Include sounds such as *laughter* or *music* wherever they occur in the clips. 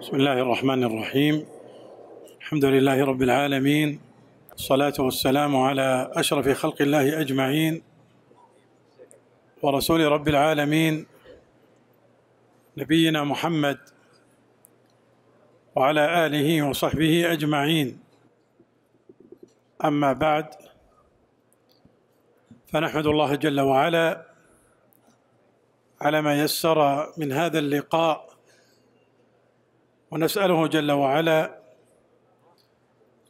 بسم الله الرحمن الرحيم الحمد لله رب العالمين الصلاة والسلام على أشرف خلق الله أجمعين ورسول رب العالمين نبينا محمد وعلى آله وصحبه أجمعين أما بعد فنحمد الله جل وعلا على ما يسر من هذا اللقاء ونسأله جل وعلا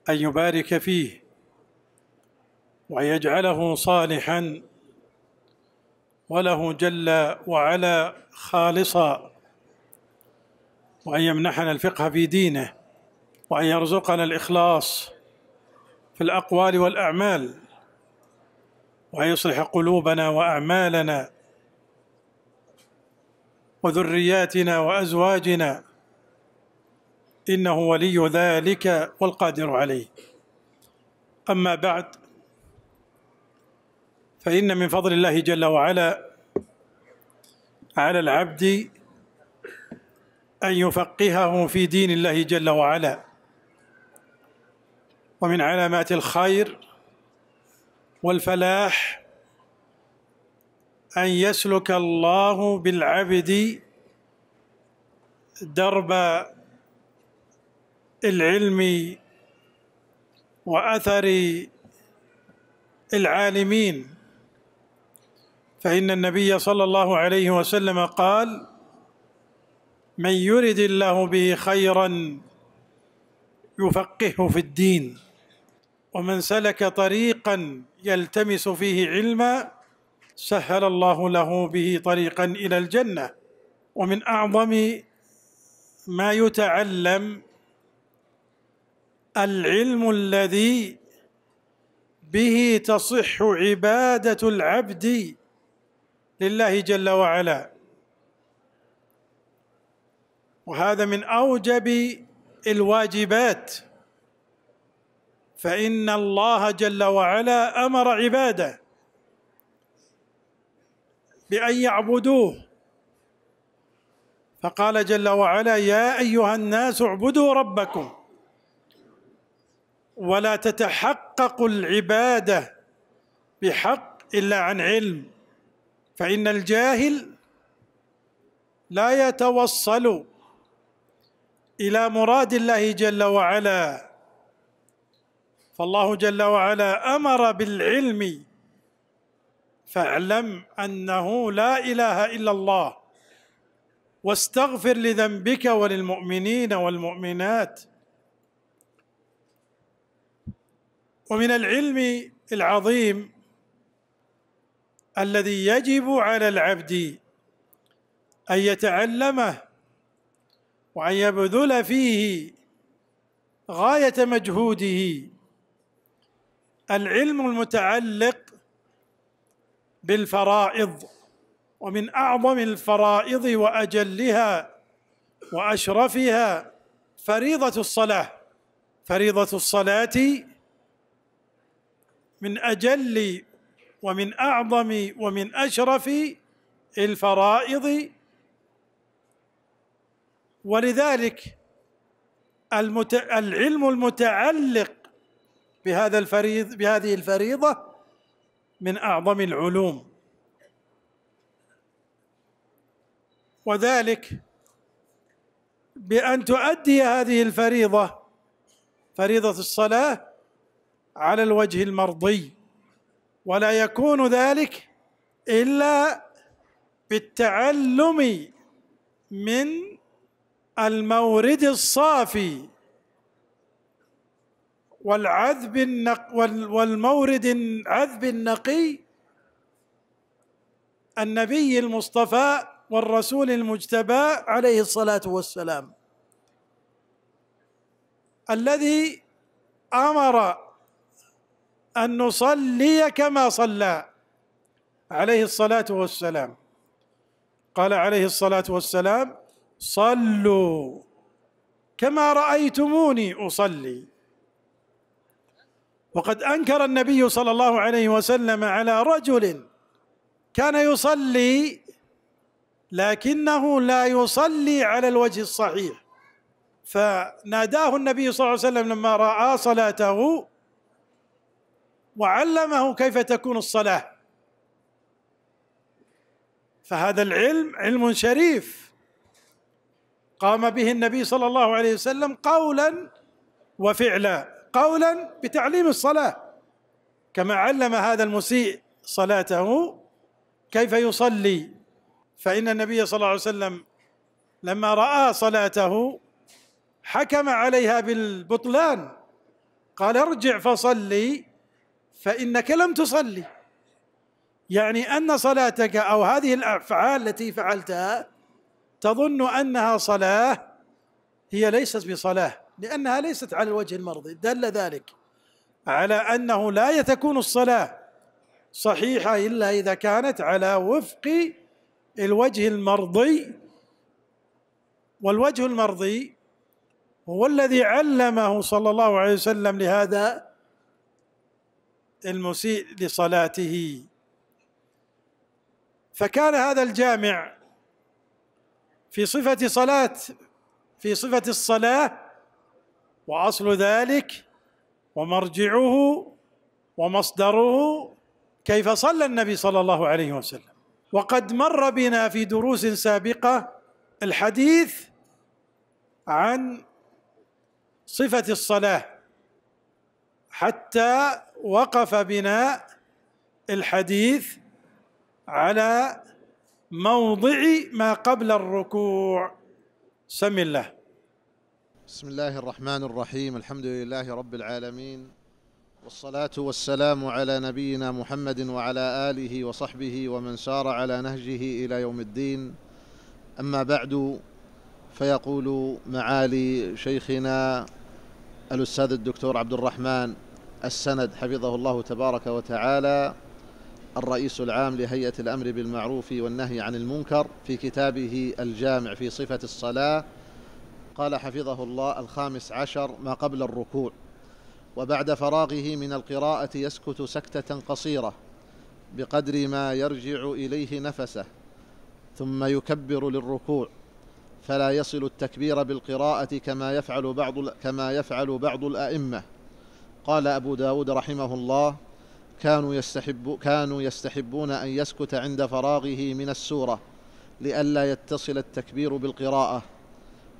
أن يبارك فيه ويجعله صالحا وله جل وعلا خالصا وأن يمنحنا الفقه في دينه وأن يرزقنا الإخلاص في الأقوال والأعمال وأن يصلح قلوبنا وأعمالنا وذرياتنا وأزواجنا إنه ولي ذلك والقادر عليه أما بعد فإن من فضل الله جل وعلا على العبد أن يفقهه في دين الله جل وعلا ومن علامات الخير والفلاح أن يسلك الله بالعبد درب العلم واثر العالمين فان النبي صلى الله عليه وسلم قال من يرد الله به خيرا يفقهه في الدين ومن سلك طريقا يلتمس فيه علما سهل الله له به طريقا الى الجنه ومن اعظم ما يتعلم العلم الذي به تصح عباده العبد لله جل وعلا وهذا من اوجب الواجبات فان الله جل وعلا امر عباده بان يعبدوه فقال جل وعلا يا ايها الناس اعبدوا ربكم ولا تتحقق العباده بحق الا عن علم فان الجاهل لا يتوصل الى مراد الله جل وعلا فالله جل وعلا امر بالعلم فاعلم انه لا اله الا الله واستغفر لذنبك وللمؤمنين والمؤمنات ومن العلم العظيم الذي يجب على العبد ان يتعلمه وان يبذل فيه غايه مجهوده العلم المتعلق بالفرائض ومن اعظم الفرائض واجلها واشرفها فريضه الصلاه فريضه الصلاه من اجل ومن اعظم ومن اشرف الفرائض ولذلك المت... العلم المتعلق بهذا الفريض بهذه الفريضه من اعظم العلوم وذلك بان تؤدي هذه الفريضه فريضه الصلاه على الوجه المرضي ولا يكون ذلك الا بالتعلم من المورد الصافي والعذب النق والمورد العذب النقي النبي المصطفى والرسول المجتبى عليه الصلاه والسلام الذي امر ان نصلي كما صلى عليه الصلاه والسلام قال عليه الصلاه والسلام صلوا كما رايتموني اصلي وقد انكر النبي صلى الله عليه وسلم على رجل كان يصلي لكنه لا يصلي على الوجه الصحيح فناداه النبي صلى الله عليه وسلم لما راى صلاته وعلمه كيف تكون الصلاه فهذا العلم علم شريف قام به النبي صلى الله عليه وسلم قولا وفعلا قولا بتعليم الصلاه كما علم هذا المسيء صلاته كيف يصلي فان النبي صلى الله عليه وسلم لما راى صلاته حكم عليها بالبطلان قال ارجع فصلي فانك لم تصلي يعني ان صلاتك او هذه الافعال التي فعلتها تظن انها صلاه هي ليست بصلاه لانها ليست على الوجه المرضي دل ذلك على انه لا تكون الصلاه صحيحه الا اذا كانت على وفق الوجه المرضي والوجه المرضي هو الذي علمه صلى الله عليه وسلم لهذا المسيء لصلاته فكان هذا الجامع في صفة صلاة في صفة الصلاة وأصل ذلك ومرجعه ومصدره كيف صلى النبي صلى الله عليه وسلم وقد مر بنا في دروس سابقة الحديث عن صفة الصلاة حتى وقف بناء الحديث على موضع ما قبل الركوع سم الله بسم الله الرحمن الرحيم الحمد لله رب العالمين والصلاة والسلام على نبينا محمد وعلى آله وصحبه ومن سار على نهجه إلى يوم الدين أما بعد فيقول معالي شيخنا الأستاذ الدكتور عبد الرحمن السند حفظه الله تبارك وتعالى الرئيس العام لهيئة الأمر بالمعروف والنهي عن المنكر في كتابه الجامع في صفة الصلاة قال حفظه الله الخامس عشر ما قبل الركوع وبعد فراغه من القراءة يسكت سكتة قصيرة بقدر ما يرجع إليه نفسه ثم يكبر للركوع فلا يصل التكبير بالقراءة كما يفعل بعض كما يفعل بعض الأئمة قال أبو داود رحمه الله كانوا, يستحب كانوا يستحبون أن يسكت عند فراغه من السورة لئلا يتصل التكبير بالقراءة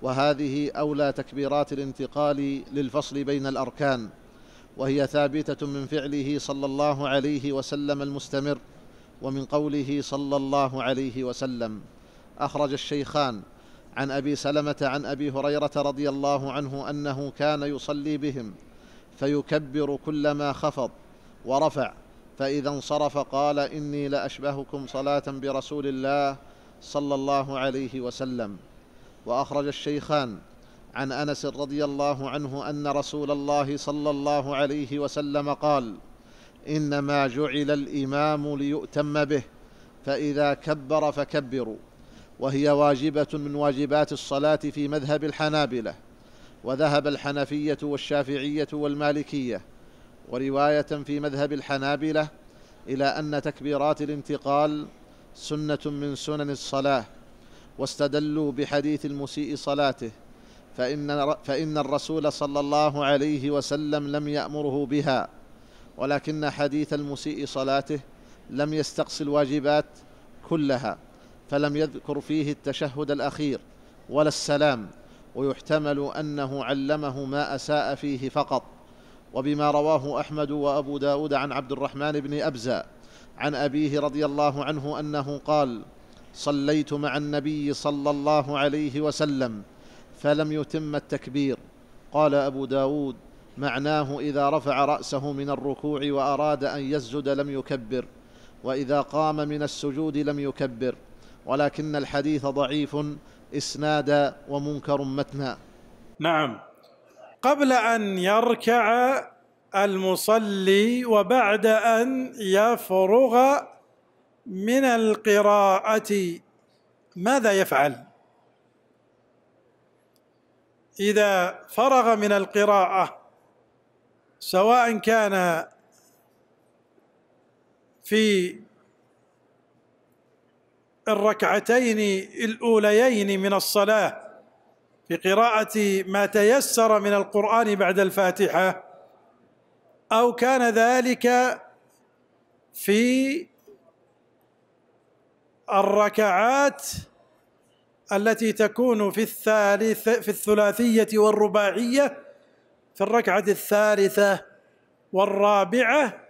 وهذه أولى تكبيرات الانتقال للفصل بين الأركان وهي ثابتة من فعله صلى الله عليه وسلم المستمر ومن قوله صلى الله عليه وسلم أخرج الشيخان عن أبي سلمة عن أبي هريرة رضي الله عنه أنه كان يصلي بهم فيكبر كلما خفض ورفع فإذا انصرف قال إني لأشبهكم صلاة برسول الله صلى الله عليه وسلم وأخرج الشيخان عن أنس رضي الله عنه أن رسول الله صلى الله عليه وسلم قال إنما جعل الإمام ليؤتم به فإذا كبر فكبروا وهي واجبة من واجبات الصلاة في مذهب الحنابلة وذهب الحنفية والشافعية والمالكية ورواية في مذهب الحنابلة إلى أن تكبيرات الانتقال سنة من سنن الصلاة واستدلوا بحديث المسيء صلاته فإن, فإن الرسول صلى الله عليه وسلم لم يأمره بها ولكن حديث المسيء صلاته لم يستقص الواجبات كلها فلم يذكر فيه التشهد الأخير ولا السلام ويحتمل أنه علمه ما أساء فيه فقط وبما رواه أحمد وأبو داود عن عبد الرحمن بن أبزة عن أبيه رضي الله عنه أنه قال صليت مع النبي صلى الله عليه وسلم فلم يتم التكبير قال أبو داود معناه إذا رفع رأسه من الركوع وأراد أن يسجد لم يكبر وإذا قام من السجود لم يكبر ولكن الحديث ضعيف إسنادا ومنكر متنا نعم قبل أن يركع المصلي وبعد أن يفرغ من القراءة ماذا يفعل؟ إذا فرغ من القراءة سواء كان في الركعتين الاوليين من الصلاه بقراءه ما تيسر من القران بعد الفاتحه او كان ذلك في الركعات التي تكون في الثالث في الثلاثيه والرباعيه في الركعه الثالثه والرابعه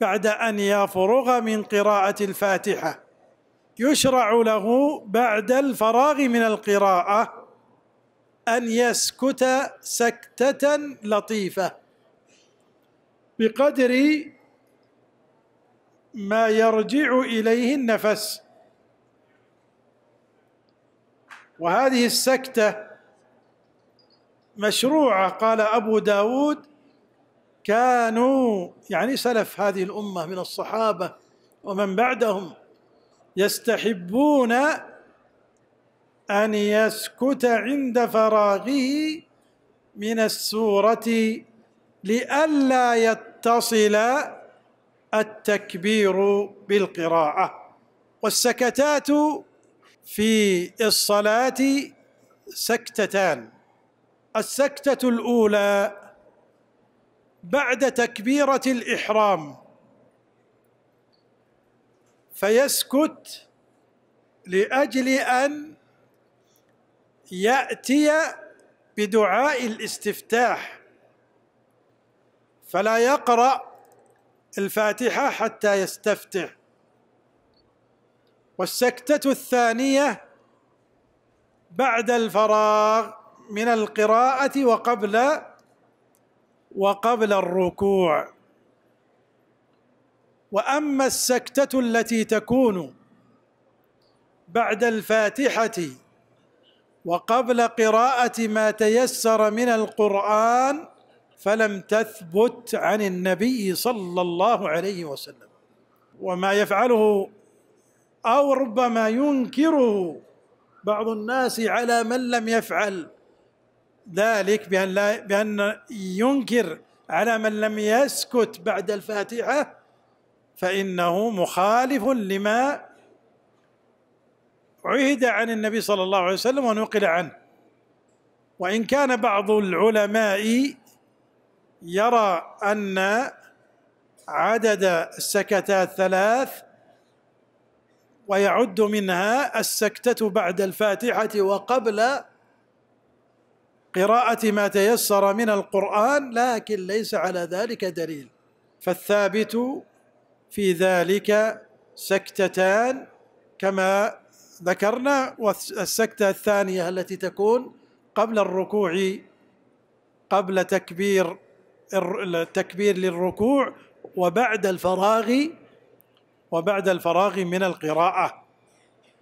بعد ان يفرغ من قراءه الفاتحه يشرع له بعد الفراغ من القراءه ان يسكت سكته لطيفه بقدر ما يرجع اليه النفس وهذه السكته مشروعه قال ابو داود كانوا يعني سلف هذه الامه من الصحابه ومن بعدهم يستحبون أن يسكت عند فراغه من السورة لئلا يتصل التكبير بالقراءة والسكتات في الصلاة سكتتان السكتة الأولى بعد تكبيرة الإحرام فيسكت لاجل ان ياتي بدعاء الاستفتاح فلا يقرا الفاتحه حتى يستفتح والسكته الثانيه بعد الفراغ من القراءه وقبل وقبل الركوع واما السكته التي تكون بعد الفاتحه وقبل قراءه ما تيسر من القران فلم تثبت عن النبي صلى الله عليه وسلم وما يفعله او ربما ينكره بعض الناس على من لم يفعل ذلك بأن, لا بأن ينكر على من لم يسكت بعد الفاتحة فانه مخالف لما عهد عن النبي صلى الله عليه وسلم ونقل عنه وان كان بعض العلماء يرى ان عدد السكتات ثلاث ويعد منها السكتة بعد الفاتحة وقبل قراءة ما تيسر من القرآن لكن ليس على ذلك دليل فالثابت في ذلك سكتتان كما ذكرنا والسكتة الثانية التي تكون قبل الركوع قبل تكبير التكبير للركوع وبعد الفراغ وبعد الفراغ من القراءة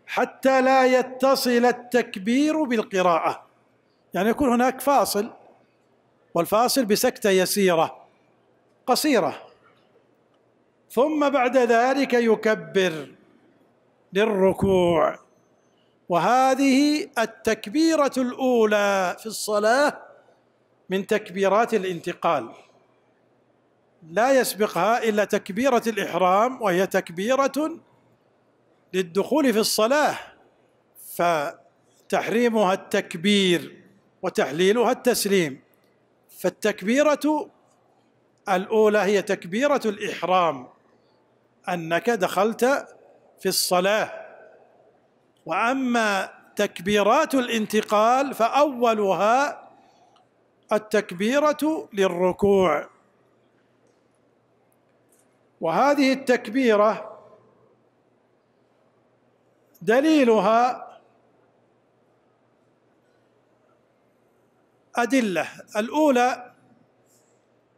حتى لا يتصل التكبير بالقراءة يعني يكون هناك فاصل والفاصل بسكتة يسيرة قصيرة ثم بعد ذلك يكبر للركوع وهذه التكبيره الاولى في الصلاه من تكبيرات الانتقال لا يسبقها الا تكبيره الاحرام وهي تكبيره للدخول في الصلاه فتحريمها التكبير وتحليلها التسليم فالتكبيره الاولى هي تكبيره الاحرام انك دخلت في الصلاه واما تكبيرات الانتقال فاولها التكبيره للركوع وهذه التكبيره دليلها ادله الاولى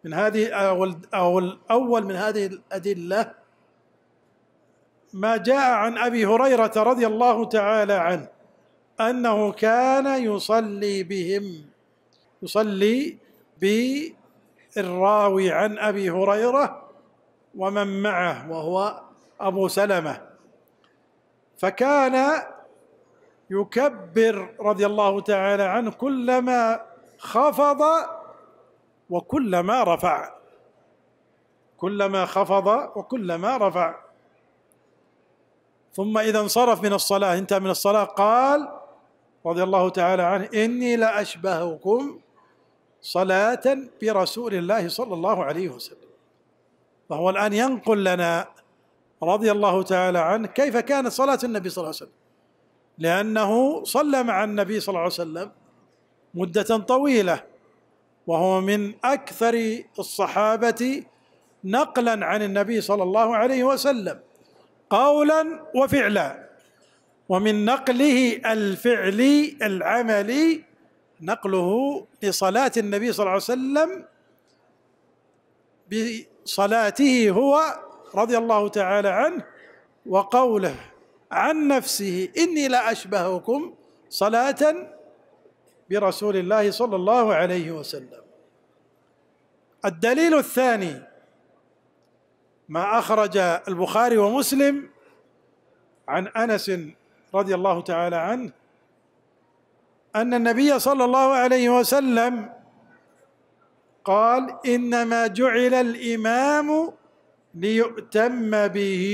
من هذه او الاول من هذه الادله ما جاء عن ابي هريره رضي الله تعالى عنه انه كان يصلي بهم يصلي بالراوي عن ابي هريره ومن معه وهو ابو سلمه فكان يكبر رضي الله تعالى عنه كلما خفض وكلما رفع كلما خفض وكلما رفع ثم إذا انصرف من الصلاة انتهى من الصلاة قال رضي الله تعالى عنه إني لأشبهكم صلاة برسول الله صلى الله عليه وسلم فهو الآن ينقل لنا رضي الله تعالى عنه كيف كانت صلاة النبي صلى الله عليه وسلم لأنه صلى مع النبي صلى الله عليه وسلم مدة طويلة وهو من أكثر الصحابة نقلا عن النبي صلى الله عليه وسلم قولا وفعلا ومن نقله الفعلي العملي نقله لصلاة النبي صلى الله عليه وسلم بصلاته هو رضي الله تعالى عنه وقوله عن نفسه إني لا أشبهكم صلاة برسول الله صلى الله عليه وسلم الدليل الثاني ما اخرج البخاري ومسلم عن انس رضي الله تعالى عنه ان النبي صلى الله عليه وسلم قال انما جعل الامام ليؤتم به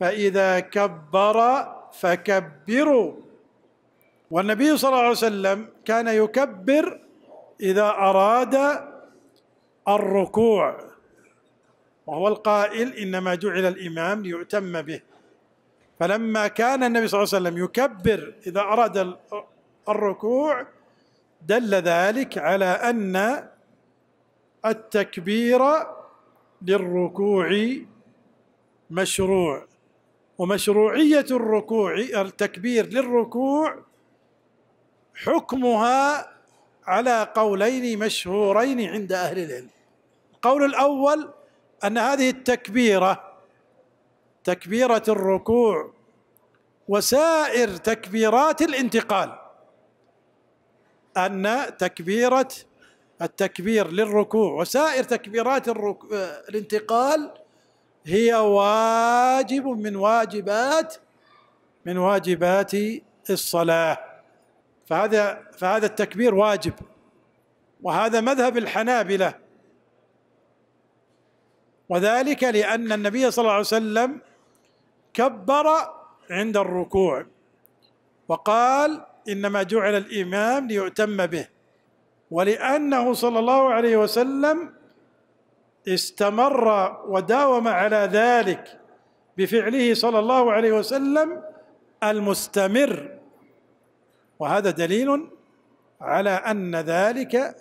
فاذا كبر فكبروا والنبي صلى الله عليه وسلم كان يكبر اذا اراد الركوع وهو القائل إنما جعل الإمام ليؤتم به فلما كان النبي صلى الله عليه وسلم يكبر إذا أراد الركوع دل ذلك على أن التكبير للركوع مشروع ومشروعية الركوع التكبير للركوع حكمها على قولين مشهورين عند أهل العلم القول الأول ان هذه التكبيره تكبيره الركوع وسائر تكبيرات الانتقال ان تكبيره التكبير للركوع وسائر تكبيرات الانتقال هي واجب من واجبات من واجبات الصلاه فهذا فهذا التكبير واجب وهذا مذهب الحنابله وذلك لأن النبي صلى الله عليه وسلم كبر عند الركوع وقال إنما جعل الإمام ليؤتم به ولأنه صلى الله عليه وسلم استمر وداوم على ذلك بفعله صلى الله عليه وسلم المستمر وهذا دليل على ان ذلك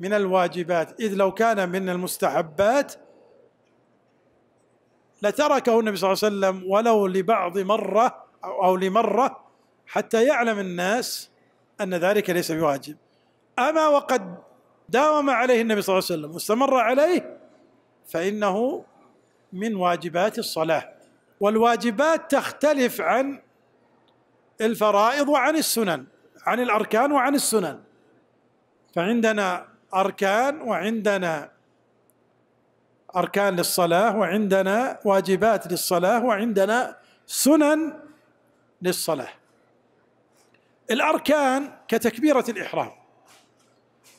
من الواجبات اذ لو كان من المستحبات لتركه النبي صلى الله عليه وسلم ولو لبعض مرة أو لمرة حتى يعلم الناس أن ذلك ليس بواجب أما وقد داوم عليه النبي صلى الله عليه وسلم واستمر عليه فإنه من واجبات الصلاة والواجبات تختلف عن الفرائض وعن السنن عن الأركان وعن السنن فعندنا أركان وعندنا أركان للصلاة وعندنا واجبات للصلاة وعندنا سنن للصلاة الأركان كتكبيرة الإحرام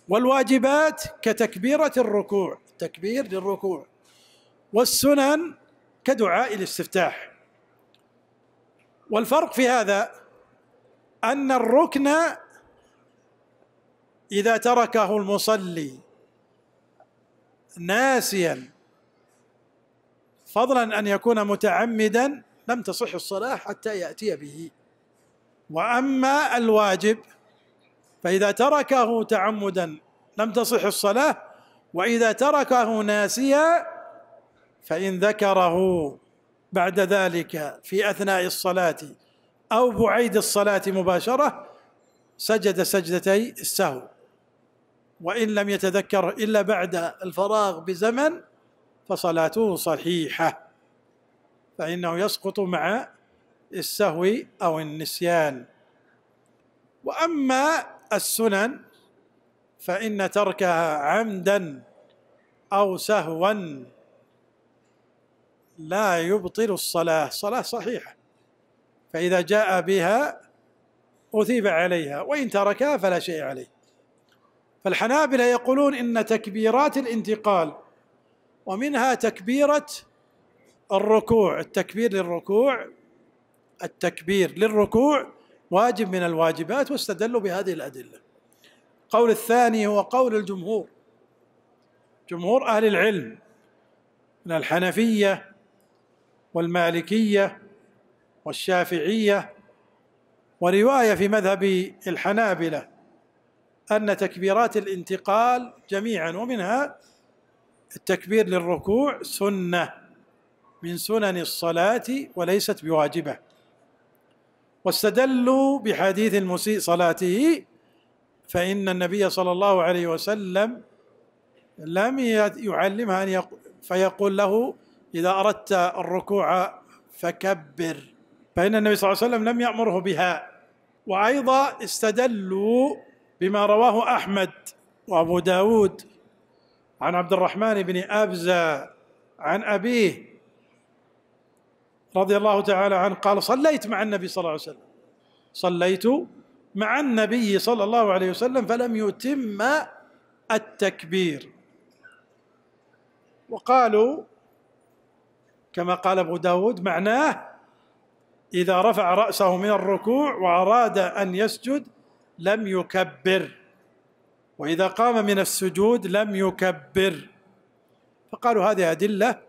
والواجبات كتكبيرة الركوع تكبير للركوع والسنن كدعاء الاستفتاح والفرق في هذا أن الركن إذا تركه المصلي ناسيا فضلا أن يكون متعمدا لم تصح الصلاة حتى يأتي به وأما الواجب فإذا تركه تعمدا لم تصح الصلاة وإذا تركه ناسيا فإن ذكره بعد ذلك في أثناء الصلاة أو بعيد الصلاة مباشرة سجد سجدتي السهو وإن لم يتذكر إلا بعد الفراغ بزمن فصلاته صحيحة فإنه يسقط مع السهو أو النسيان وأما السنن فإن تركها عمدا أو سهوا لا يبطل الصلاة صلاة صحيحة فإذا جاء بها أثيب عليها وإن تركها فلا شيء عليه فالحنابلة يقولون إن تكبيرات الانتقال ومنها تكبيرة الركوع التكبير للركوع التكبير للركوع واجب من الواجبات واستدلوا بهذه الأدلة القول الثاني هو قول الجمهور جمهور أهل العلم من الحنفية والمالكية والشافعية ورواية في مذهب الحنابلة أن تكبيرات الانتقال جميعا ومنها التكبير للركوع سنه من سنن الصلاه وليست بواجبه واستدلوا بحديث المسيء صلاته فان النبي صلى الله عليه وسلم لم يعلمها ان يقول فيقول له اذا اردت الركوع فكبر فان النبي صلى الله عليه وسلم لم يامره بها وايضا استدلوا بما رواه احمد وابو داود عن عبد الرحمن بن أبزة عن أبيه رضي الله تعالى عنه قال صليت مع النبي صلى الله عليه وسلم صليت مع النبي صلى الله عليه وسلم فلم يتم التكبير وقالوا كما قال ابو داود معناه اذا رفع راسه من الركوع واراد ان يسجد لم يكبر وإذا قام من السجود لم يكبر فقالوا هذه أدلة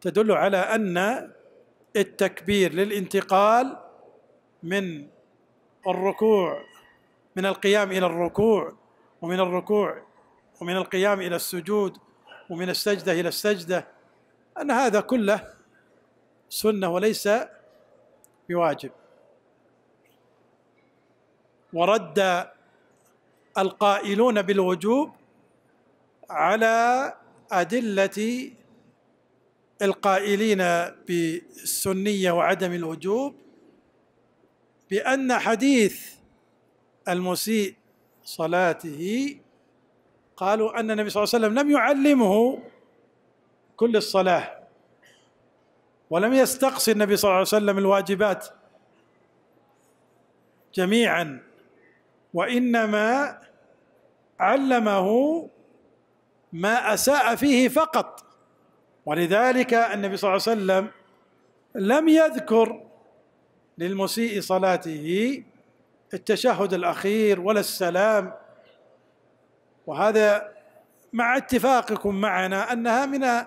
تدل على أن التكبير للانتقال من الركوع من القيام إلى الركوع ومن الركوع ومن القيام إلى السجود ومن السجدة إلى السجدة أن هذا كله سنة وليس بواجب ورد القائلون بالوجوب على أدلة القائلين بالسنية وعدم الوجوب بأن حديث المسيء صلاته قالوا أن النبي صلى الله عليه وسلم لم يعلمه كل الصلاة ولم يستقصي النبي صلى الله عليه وسلم الواجبات جميعا وانما علمه ما اساء فيه فقط ولذلك النبي صلى الله عليه وسلم لم يذكر للمسيء صلاته التشهد الاخير ولا السلام وهذا مع اتفاقكم معنا انها من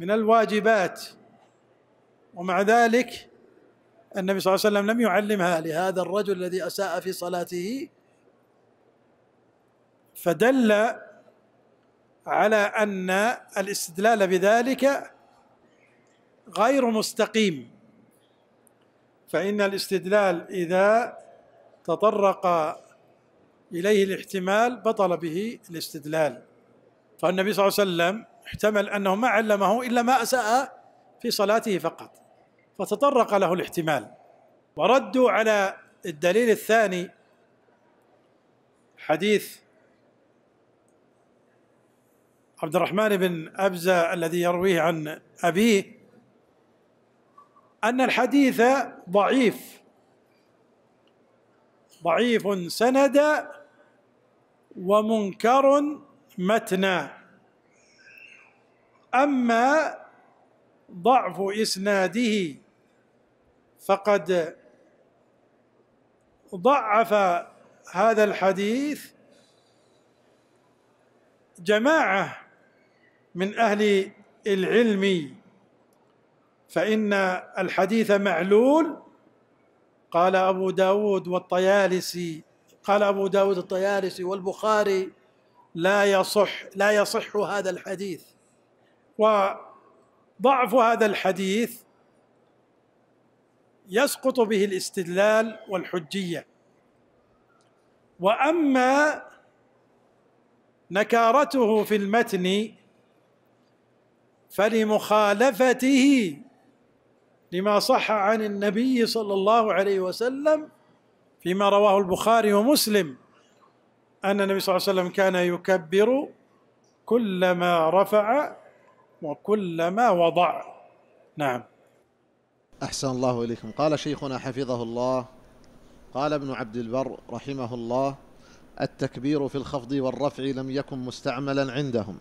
من الواجبات ومع ذلك النبي صلى الله عليه وسلم لم يعلمها لهذا الرجل الذي اساء في صلاته فدل على ان الاستدلال بذلك غير مستقيم فان الاستدلال اذا تطرق اليه الاحتمال بطل به الاستدلال فالنبي صلى الله عليه وسلم احتمل انه ما علمه الا ما اساء في صلاته فقط فتطرق له الاحتمال وردوا على الدليل الثاني حديث عبد الرحمن بن أبزة الذي يرويه عن أبيه أن الحديث ضعيف ضعيف سندا ومنكر متنا أما ضعف إسناده فقد ضعف هذا الحديث جماعه من اهل العلم فان الحديث معلول قال ابو داود والطيالسي قال ابو داود الطيالسي والبخاري لا يصح لا يصح هذا الحديث وضعف هذا الحديث يسقط به الاستدلال والحجيه واما نكارته في المتن فلمخالفته لما صح عن النبي صلى الله عليه وسلم فيما رواه البخاري ومسلم ان النبي صلى الله عليه وسلم كان يكبر كلما رفع وكلما وضع نعم أحسن الله إليكم قال شيخنا حفظه الله قال ابن عبد البر رحمه الله التكبير في الخفض والرفع لم يكن مستعملا عندهم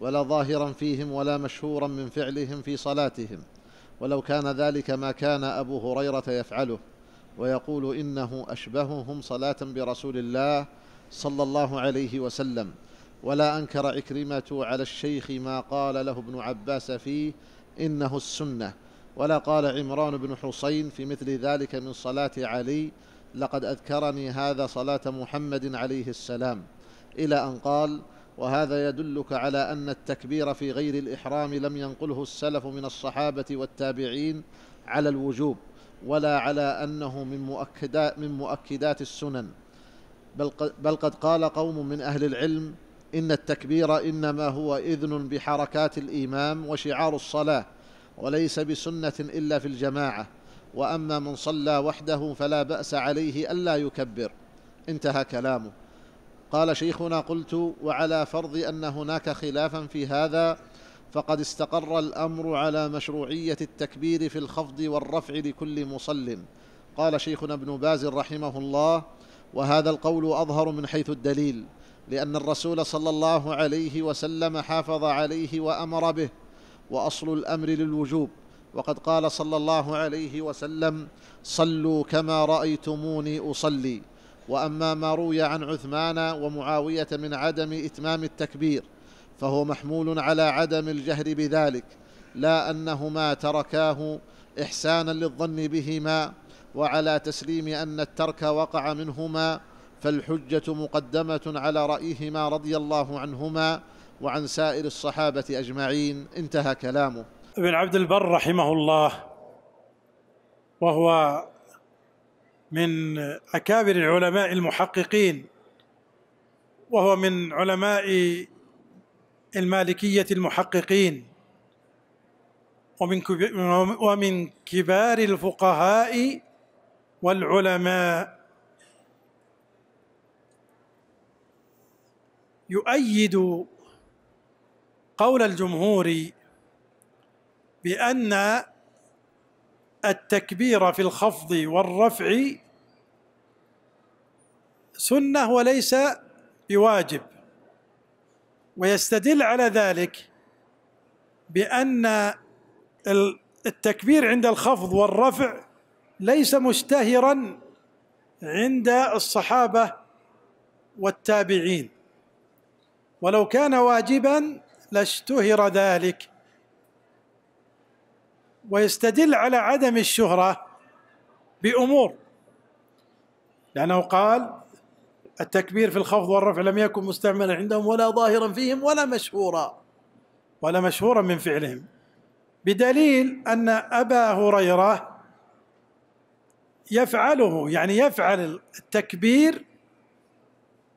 ولا ظاهرا فيهم ولا مشهورا من فعلهم في صلاتهم ولو كان ذلك ما كان أبو هريرة يفعله ويقول إنه أشبههم صلاة برسول الله صلى الله عليه وسلم ولا أنكر عكرمة على الشيخ ما قال له ابن عباس فيه إنه السنة ولا قال عمران بن حسين في مثل ذلك من صلاة علي لقد أذكرني هذا صلاة محمد عليه السلام إلى أن قال وهذا يدلك على أن التكبير في غير الإحرام لم ينقله السلف من الصحابة والتابعين على الوجوب ولا على أنه من, مؤكدات من مؤكدات السنن بل, بل قد قال قوم من أهل العلم إن التكبير إنما هو إذن بحركات الإمام وشعار الصلاة وليس بسنه الا في الجماعه واما من صلى وحده فلا باس عليه الا يكبر انتهى كلامه قال شيخنا قلت وعلى فرض ان هناك خلافا في هذا فقد استقر الامر على مشروعيه التكبير في الخفض والرفع لكل مصل قال شيخنا ابن باز رحمه الله وهذا القول اظهر من حيث الدليل لان الرسول صلى الله عليه وسلم حافظ عليه وامر به واصل الامر للوجوب وقد قال صلى الله عليه وسلم صلوا كما رايتموني اصلي واما ما روي عن عثمان ومعاويه من عدم اتمام التكبير فهو محمول على عدم الجهر بذلك لا انهما تركاه احسانا للظن بهما وعلى تسليم ان الترك وقع منهما فالحجه مقدمه على رايهما رضي الله عنهما وعن سائر الصحابة أجمعين انتهى كلامه ابن عبد البر رحمه الله وهو من أكابر العلماء المحققين وهو من علماء المالكية المحققين ومن ومن كبار الفقهاء والعلماء يؤيد قول الجمهور بأن التكبير في الخفض والرفع سنة وليس بواجب ويستدل على ذلك بأن التكبير عند الخفض والرفع ليس مشتهرا عند الصحابة والتابعين ولو كان واجبا لاشتهر ذلك ويستدل على عدم الشهرة بأمور لأنه قال التكبير في الخفض والرفع لم يكن مستعملا عندهم ولا ظاهرا فيهم ولا مشهورا ولا مشهورا من فعلهم بدليل أن أبا هريرة يفعله يعني يفعل التكبير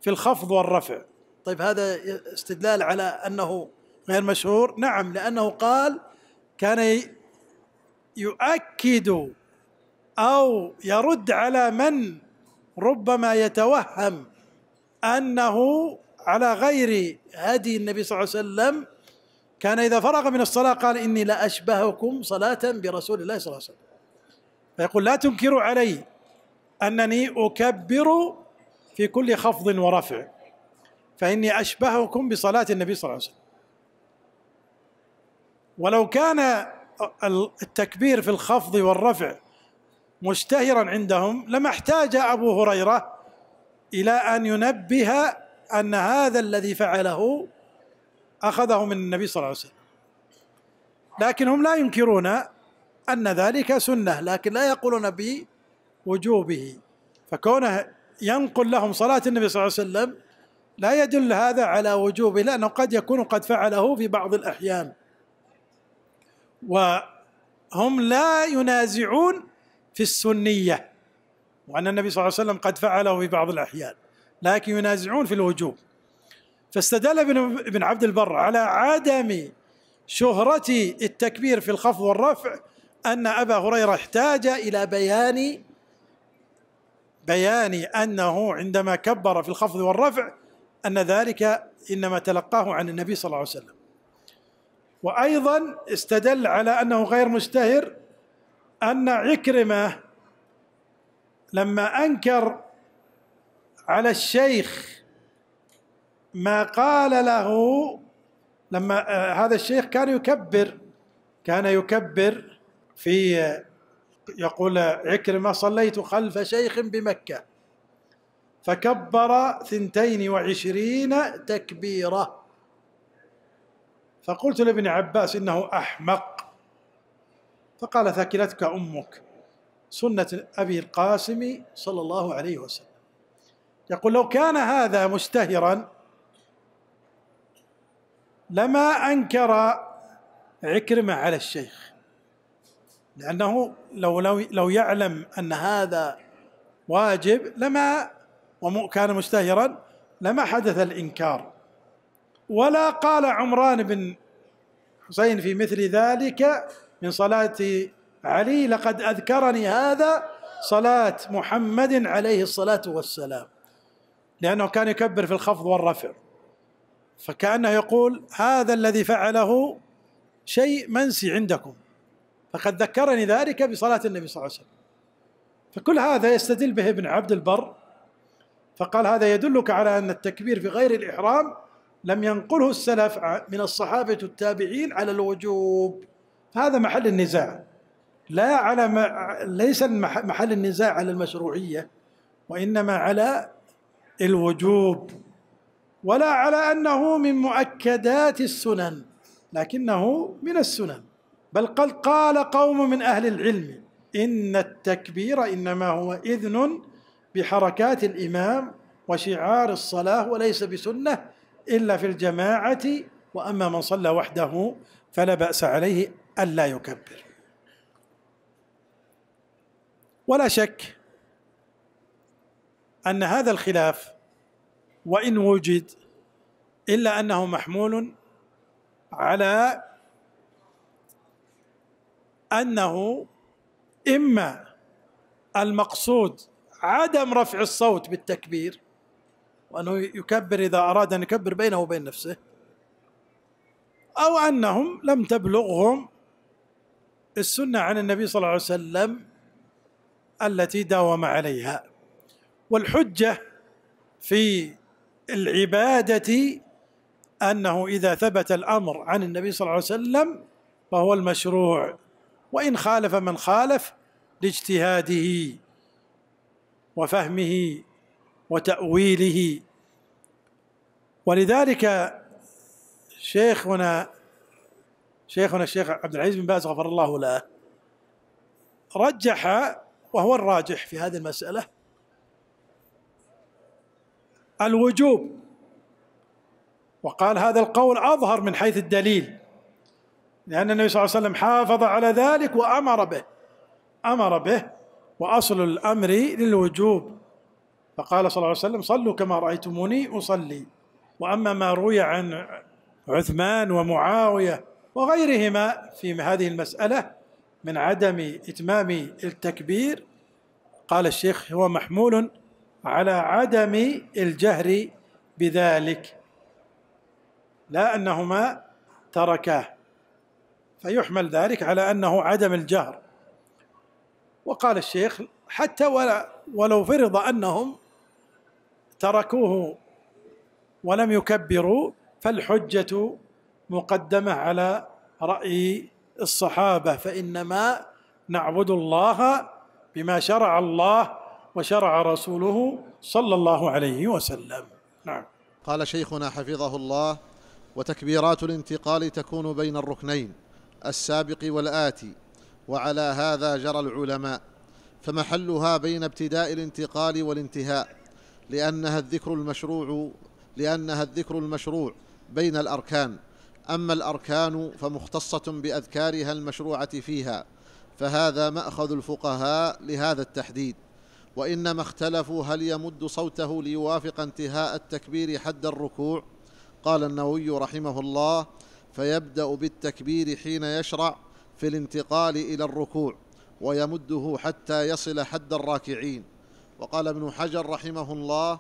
في الخفض والرفع طيب هذا استدلال على أنه غير مشهور نعم لأنه قال كان يؤكد أو يرد على من ربما يتوهم أنه على غير هدي النبي صلى الله عليه وسلم كان إذا فرغ من الصلاة قال إني لأشبهكم صلاة برسول الله صلى الله عليه وسلم فيقول لا تنكروا علي أنني أكبر في كل خفض ورفع فإني أشبهكم بصلاة النبي صلى الله عليه وسلم ولو كان التكبير في الخفض والرفع مشتهرا عندهم لما احتاج ابو هريره الى ان ينبه ان هذا الذي فعله اخذه من النبي صلى الله عليه وسلم لكن هم لا ينكرون ان ذلك سنه لكن لا يقولون بوجوبه فكونه ينقل لهم صلاه النبي صلى الله عليه وسلم لا يدل هذا على وجوبه لانه قد يكون قد فعله في بعض الاحيان وهم لا ينازعون في السنيه وأن النبي صلى الله عليه وسلم قد فعله في بعض الأحيان لكن ينازعون في الوجوب فاستدل ابن عبد البر على عدم شهرة التكبير في الخفض والرفع أن أبا هريرة احتاج إلى بيان بيان أنه عندما كبر في الخفض والرفع أن ذلك إنما تلقاه عن النبي صلى الله عليه وسلم وايضا استدل على انه غير مشتهر ان عكرمه لما انكر على الشيخ ما قال له لما آه، هذا الشيخ كان يكبر كان يكبر في آه، يقول عكرمة صليت خلف شيخ بمكة فكبر ثنتين وعشرين تكبيره فقلت لابن عباس إنه أحمق فقال ثكلتك أمك سنة أبي القاسم صلى الله عليه وسلم يقول لو كان هذا مشتهرا لما أنكر عكرمة على الشيخ لأنه لو, لو, لو يعلم أن هذا واجب لما وكان مشتهرا لما حدث الإنكار ولا قال عمران بن حسين في مثل ذلك من صلاة علي لقد أذكرني هذا صلاة محمد عليه الصلاة والسلام لأنه كان يكبر في الخفض والرفع فكأنه يقول هذا الذي فعله شيء منسي عندكم فقد ذكرني ذلك بصلاة النبي صلى الله عليه وسلم فكل هذا يستدل به ابن عبد البر فقال هذا يدلك على أن التكبير في غير الإحرام لم ينقله السلف من الصحابة التابعين على الوجوب هذا محل النزاع لا على ما ليس محل النزاع على المشروعية وإنما على الوجوب ولا على أنه من مؤكدات السنن لكنه من السنن بل قد قال قوم من أهل العلم إن التكبير إنما هو إذن بحركات الإمام وشعار الصلاة وليس بسنة إلا في الجماعة وأما من صلى وحده فلا بأس عليه ألا يكبر ولا شك أن هذا الخلاف وإن وجد إلا أنه محمول على أنه إما المقصود عدم رفع الصوت بالتكبير وأنه يكبر إذا أراد أن يكبر بينه وبين نفسه أو أنهم لم تبلغهم السنة عن النبي صلى الله عليه وسلم التي داوم عليها والحجة في العبادة أنه إذا ثبت الأمر عن النبي صلى الله عليه وسلم فهو المشروع وإن خالف من خالف لاجتهاده وفهمه وتأويله ولذلك شيخنا شيخنا الشيخ عبد العزيز بن باز غفر الله له رجح وهو الراجح في هذه المسألة الوجوب وقال هذا القول أظهر من حيث الدليل لأن النبي صلى الله عليه وسلم حافظ على ذلك وأمر به أمر به وأصل الأمر للوجوب فقال صلى الله عليه وسلم صلوا كما رأيتموني أصلي وأما ما روي عن عثمان ومعاوية وغيرهما في هذه المسألة من عدم إتمام التكبير قال الشيخ هو محمول على عدم الجهر بذلك لا أنهما تركاه فيحمل ذلك على أنه عدم الجهر وقال الشيخ حتى ولو فرض أنهم تركوه ولم يكبروا فالحجة مقدمة على رأي الصحابة فإنما نعبد الله بما شرع الله وشرع رسوله صلى الله عليه وسلم نعم قال شيخنا حفظه الله وتكبيرات الانتقال تكون بين الركنين السابق والآتي وعلى هذا جرى العلماء فمحلها بين ابتداء الانتقال والانتهاء لأنها الذكر المشروع لأنها الذكر المشروع بين الأركان أما الأركان فمختصة بأذكارها المشروعة فيها فهذا مأخذ الفقهاء لهذا التحديد وإنما اختلفوا هل يمد صوته ليوافق انتهاء التكبير حد الركوع قال النووي رحمه الله فيبدأ بالتكبير حين يشرع في الانتقال إلى الركوع ويمده حتى يصل حد الراكعين وقال ابن حجر رحمه الله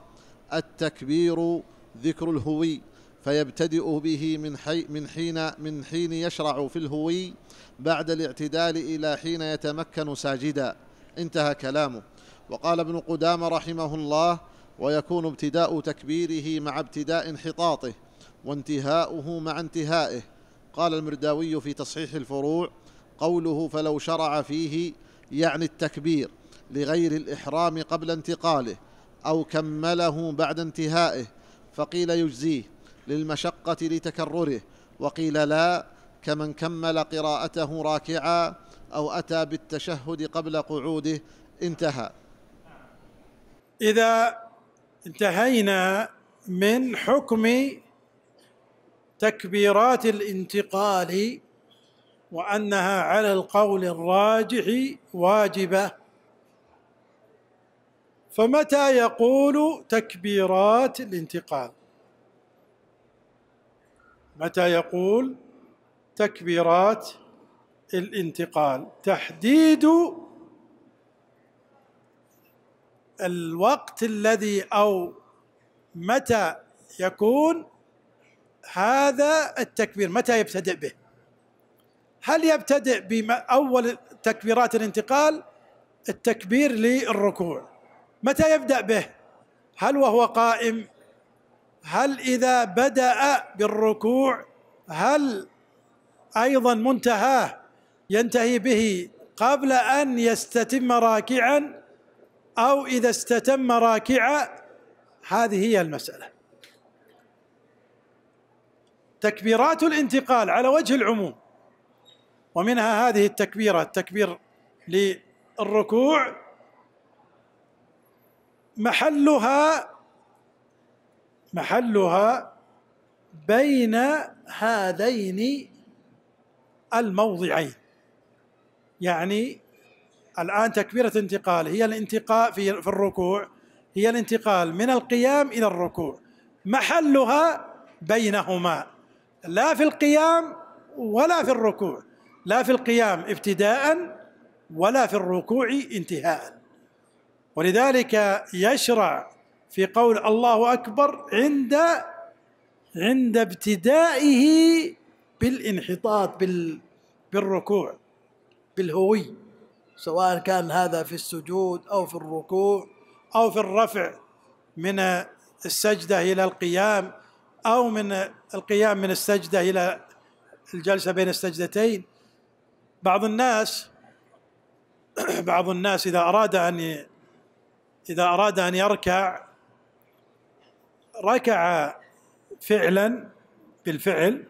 التكبير ذكر الهوي فيبتدئ به من حي من حين من حين يشرع في الهوي بعد الاعتدال الى حين يتمكن ساجدا انتهى كلامه وقال ابن قدامه رحمه الله ويكون ابتداء تكبيره مع ابتداء انحطاطه وانتهاؤه مع انتهائه قال المرداوي في تصحيح الفروع قوله فلو شرع فيه يعني التكبير لغير الإحرام قبل انتقاله أو كمله بعد انتهائه فقيل يجزيه للمشقة لتكرره وقيل لا كمن كمل قراءته راكعا أو أتى بالتشهد قبل قعوده انتهى إذا انتهينا من حكم تكبيرات الانتقال وأنها على القول الراجح واجبة فمتى يقول تكبيرات الانتقال متى يقول تكبيرات الانتقال تحديد الوقت الذي او متى يكون هذا التكبير متى يبتدئ به هل يبتدئ بأول تكبيرات الانتقال التكبير للركوع متى يبدأ به؟ هل وهو قائم؟ هل إذا بدأ بالركوع هل أيضا منتهاه ينتهي به قبل أن يستتم راكعا أو إذا استتم راكعا هذه هي المسألة تكبيرات الانتقال على وجه العموم ومنها هذه التكبيرة التكبير للركوع محلها محلها بين هذين الموضعين يعني الآن تكبيرة انتقال هي الانتقاء في, في الركوع هي الانتقال من القيام إلى الركوع محلها بينهما لا في القيام ولا في الركوع لا في القيام ابتداء ولا في الركوع انتهاء ولذلك يشرع في قول الله اكبر عند عند ابتدائه بالانحطاط بال بالركوع بالهوي سواء كان هذا في السجود او في الركوع او في الرفع من السجده الى القيام او من القيام من السجده الى الجلسه بين السجدتين بعض الناس *clears throat* بعض الناس اذا اراد ان إذا أراد أن يركع ركع فعلا بالفعل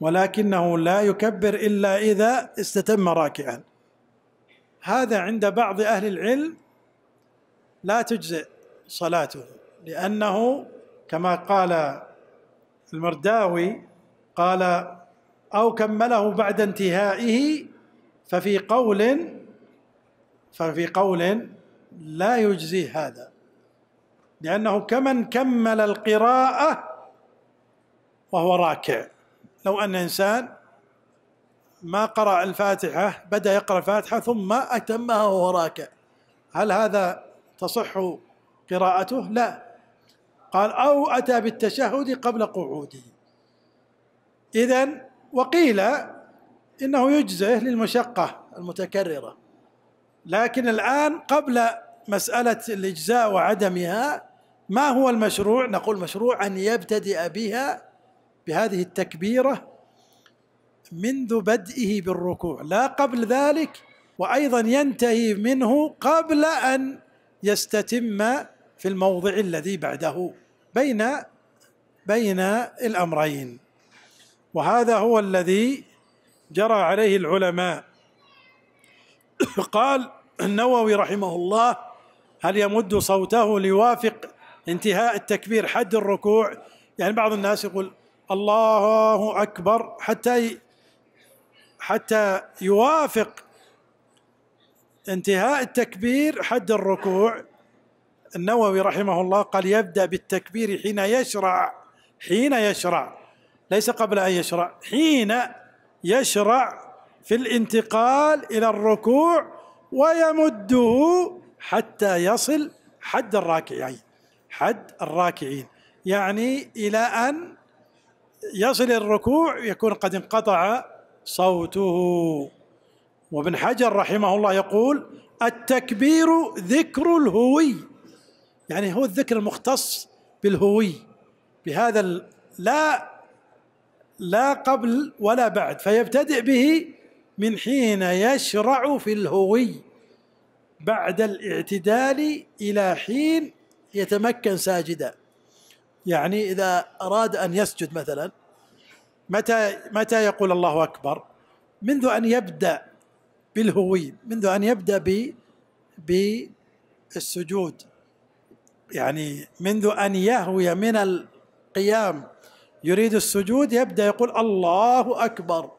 ولكنه لا يكبر إلا إذا استتم راكعا هذا عند بعض أهل العلم لا تجزئ صلاته لأنه كما قال المرداوي قال أو كمله بعد انتهائه ففي قول ففي قول لا يجزيه هذا لأنه كمن كمل القراءة وهو راكع لو أن إنسان ما قرأ الفاتحة بدأ يقرأ الفاتحة ثم أتمها وهو راكع هل هذا تصح قراءته؟ لا قال أو أتى بالتشهد قبل قعوده إذا وقيل إنه يجزئ للمشقة المتكررة لكن الآن قبل مسألة الإجزاء وعدمها ما هو المشروع نقول مشروع أن يبتدئ بها بهذه التكبيرة منذ بدئه بالركوع لا قبل ذلك وأيضا ينتهي منه قبل أن يستتم في الموضع الذي بعده بين بين الأمرين وهذا هو الذي جرى عليه العلماء قال النووي رحمه الله هل يمد صوته ليوافق انتهاء التكبير حد الركوع يعني بعض الناس يقول الله أكبر حتى حتى يوافق انتهاء التكبير حد الركوع النووي رحمه الله قال يبدأ بالتكبير حين يشرع حين يشرع ليس قبل أن يشرع حين يشرع في الانتقال إلى الركوع ويمده حتى يصل حد الراكعين حد الراكعين يعني إلى أن يصل الركوع يكون قد انقطع صوته وابن حجر رحمه الله يقول التكبير ذكر الهوي يعني هو الذكر المختص بالهوي بهذا لا لا قبل ولا بعد فيبتدئ به من حين يشرع في الهوي بعد الاعتدال إلى حين يتمكن ساجدا يعني إذا أراد أن يسجد مثلا متى متى يقول الله أكبر منذ أن يبدأ بالهوي منذ أن يبدأ ب بالسجود يعني منذ أن يهوي من القيام يريد السجود يبدأ يقول الله أكبر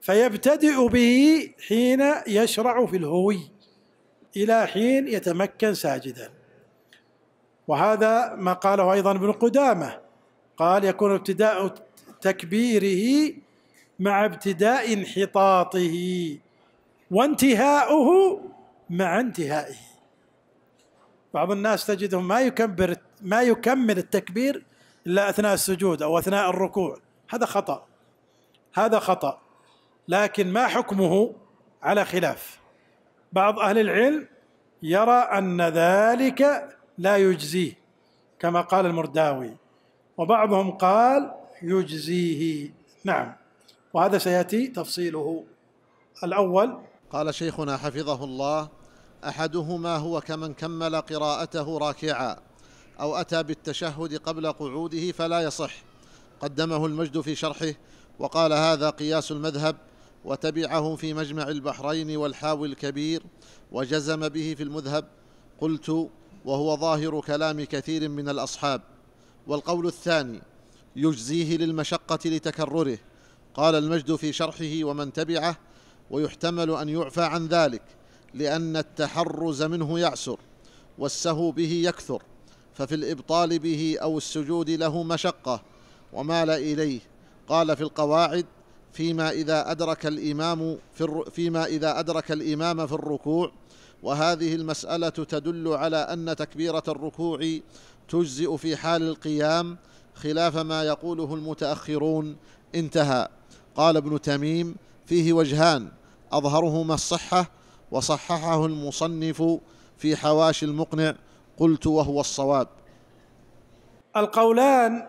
فيبتدئ به حين يشرع في الهوي إلى حين يتمكن ساجدا وهذا ما قاله أيضا ابن قدامة قال يكون ابتداء تكبيره مع ابتداء انحطاطه وانتهاؤه مع انتهائه بعض الناس تجدهم ما يكبر ما يكمل التكبير الا اثناء السجود او اثناء الركوع هذا خطا هذا خطا لكن ما حكمه على خلاف بعض أهل العلم يرى أن ذلك لا يجزيه كما قال المرداوي وبعضهم قال يجزيه نعم وهذا سيأتي تفصيله الأول قال شيخنا حفظه الله أحدهما هو كمن كمل قراءته راكعا أو أتى بالتشهد قبل قعوده فلا يصح قدمه المجد في شرحه وقال هذا قياس المذهب وتبعه في مجمع البحرين والحاوي الكبير وجزم به في المذهب قلت وهو ظاهر كلام كثير من الأصحاب والقول الثاني يجزيه للمشقة لتكرره قال المجد في شرحه ومن تبعه ويحتمل أن يعفى عن ذلك لأن التحرز منه يعسر والسهو به يكثر ففي الإبطال به أو السجود له مشقة ومال إليه قال في القواعد فيما إذا أدرك الإمام في فيما إذا أدرك الإمام في الركوع وهذه المسألة تدل على أن تكبيرة الركوع تجزئ في حال القيام خلاف ما يقوله المتأخرون انتهى قال ابن تميم فيه وجهان أظهرهما الصحة وصححه المصنف في حواشي المقنع قلت وهو الصواب القولان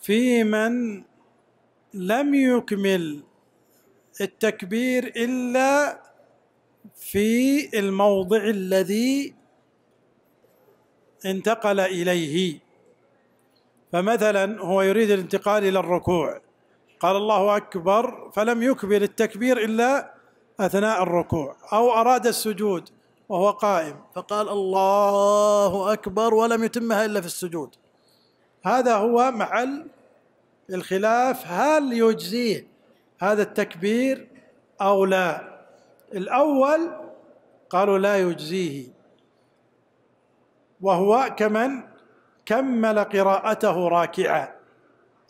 في من لم يكمل التكبير الا في الموضع الذي انتقل اليه فمثلا هو يريد الانتقال الى الركوع قال الله اكبر فلم يكمل التكبير الا اثناء الركوع او اراد السجود وهو قائم فقال الله اكبر ولم يتمها الا في السجود هذا هو محل الخلاف هل يجزيه هذا التكبير أو لا الأول قالوا لا يجزيه وهو كمن كمل قراءته راكعا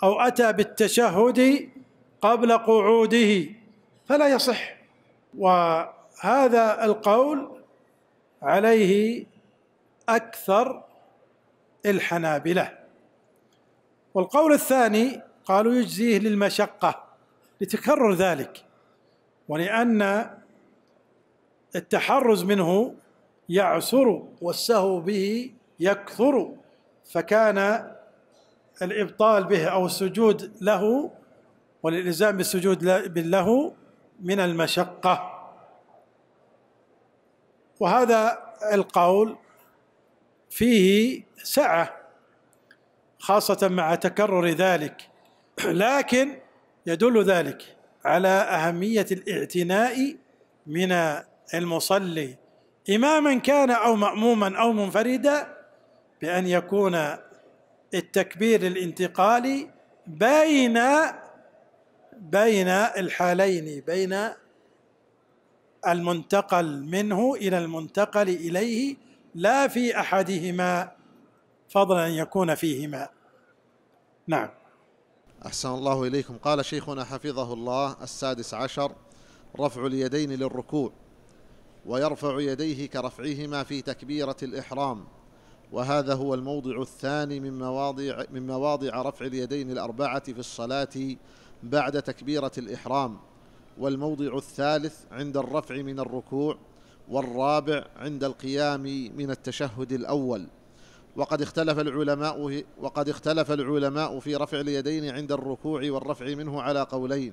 أو أتى بالتشهد قبل قعوده فلا يصح وهذا القول عليه أكثر الحنابلة والقول الثاني قالوا يجزيه للمشقة لتكرر ذلك ولأن التحرز منه يعسر والسهو به يكثر فكان الإبطال به أو السجود له والإلزام بالسجود له من المشقة وهذا القول فيه سعة خاصة مع تكرر ذلك *clears throat* لكن يدل ذلك على أهمية الاعتناء من المصلي إماما كان أو مأموما أو منفردا بأن يكون التكبير الانتقالي بين بين الحالين بين المنتقل منه الى المنتقل اليه لا في احدهما فضلا ان يكون فيهما نعم أحسن الله إليكم قال شيخنا حفظه الله السادس عشر رفع اليدين للركوع ويرفع يديه كرفعهما في تكبيرة الإحرام وهذا هو الموضع الثاني من مواضع من مواضع رفع اليدين الأربعة في الصلاة بعد تكبيرة الإحرام والموضع الثالث عند الرفع من الركوع والرابع عند القيام من التشهد الأول وقد اختلف العلماء وقد اختلف العلماء في رفع اليدين عند الركوع والرفع منه على قولين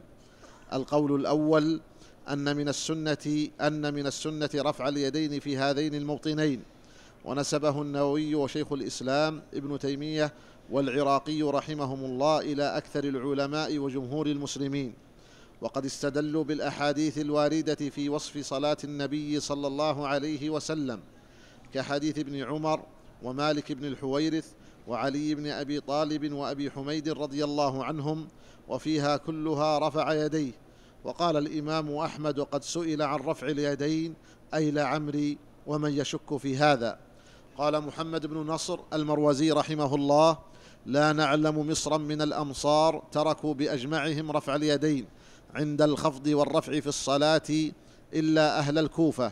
القول الأول أن من السنة أن من السنة رفع اليدين في هذين الموطنين ونسبه النووي وشيخ الإسلام ابن تيمية والعراقي رحمهم الله إلى أكثر العلماء وجمهور المسلمين وقد استدلوا بالأحاديث الواردة في وصف صلاة النبي صلى الله عليه وسلم كحديث ابن عمر ومالك بن الحويرث وعلي بن أبي طالب وأبي حميد رضي الله عنهم وفيها كلها رفع يديه وقال الإمام أحمد قد سئل عن رفع اليدين أي لعمري ومن يشك في هذا قال محمد بن نصر المروزي رحمه الله لا نعلم مصرا من الأمصار تركوا بأجمعهم رفع اليدين عند الخفض والرفع في الصلاة إلا أهل الكوفة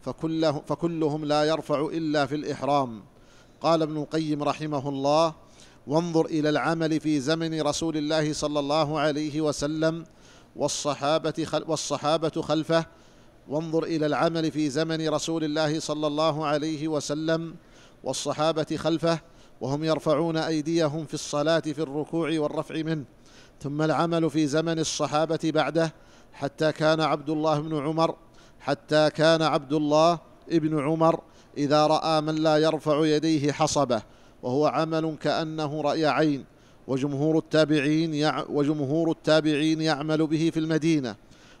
فكله فكلهم لا يرفع إلا في الإحرام قال ابن القيم رحمه الله وانظر الى العمل في زمن رسول الله صلى الله عليه وسلم والصحابه خل والصحابه خلفه وانظر الى العمل في زمن رسول الله صلى الله عليه وسلم والصحابه خلفه وهم يرفعون ايديهم في الصلاه في الركوع والرفع منه ثم العمل في زمن الصحابه بعده حتى كان عبد الله بن عمر حتى كان عبد الله ابن عمر إذا رأى من لا يرفع يديه حصبه وهو عمل كأنه رأي عين وجمهور التابعين يع وجمهور التابعين يعمل به في المدينة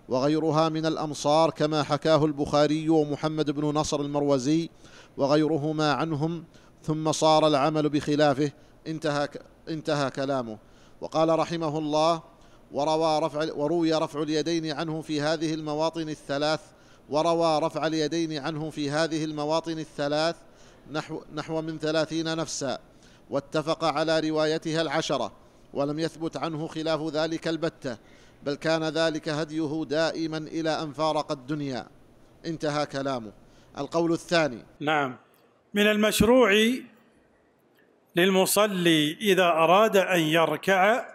وغيرها من الأمصار كما حكاه البخاري ومحمد بن نصر المروزي وغيرهما عنهم ثم صار العمل بخلافه انتهى انتهى كلامه وقال رحمه الله وروى رفع وروي رفع اليدين عنه في هذه المواطن الثلاث وروى رفع اليدين عنه في هذه المواطن الثلاث نحو, نحو من ثلاثين نفسا واتفق على روايتها العشرة ولم يثبت عنه خلاف ذلك البتة بل كان ذلك هديه دائما إلى أن فارق الدنيا انتهى كلامه القول الثاني نعم من المشروع للمصلي إذا أراد أن يركع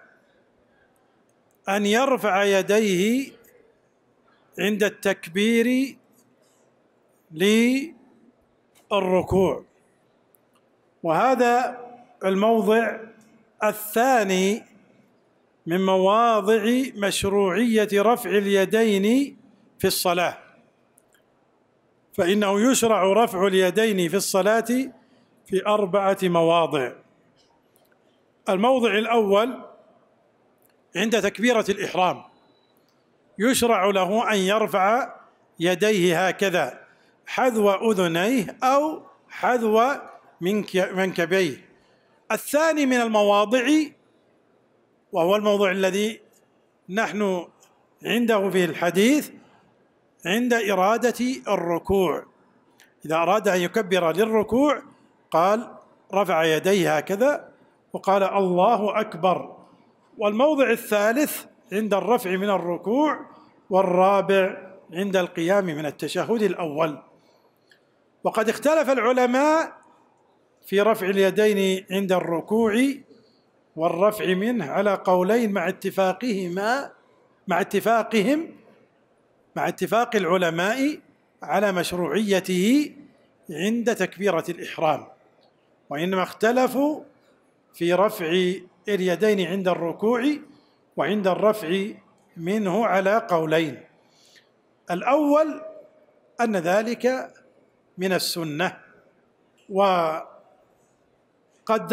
أن يرفع يديه عند التكبير للركوع وهذا الموضع الثاني من مواضع مشروعية رفع اليدين في الصلاة فإنه يشرع رفع اليدين في الصلاة في أربعة مواضع الموضع الأول عند تكبيرة الإحرام يشرع له أن يرفع يديه هكذا حذو أذنيه أو حذو منكبيه الثاني من المواضع وهو الموضوع الذي نحن عنده في الحديث عند إرادة الركوع إذا أراد أن يكبر للركوع قال رفع يديه هكذا وقال الله أكبر والموضع الثالث عند الرفع من الركوع والرابع عند القيام من التشهد الاول وقد اختلف العلماء في رفع اليدين عند الركوع والرفع منه على قولين مع اتفاقهما مع اتفاقهم مع اتفاق العلماء على مشروعيته عند تكبيرة الإحرام وإنما اختلفوا في رفع اليدين عند الركوع وعند الرفع منه على قولين الأول أن ذلك من السنة وقد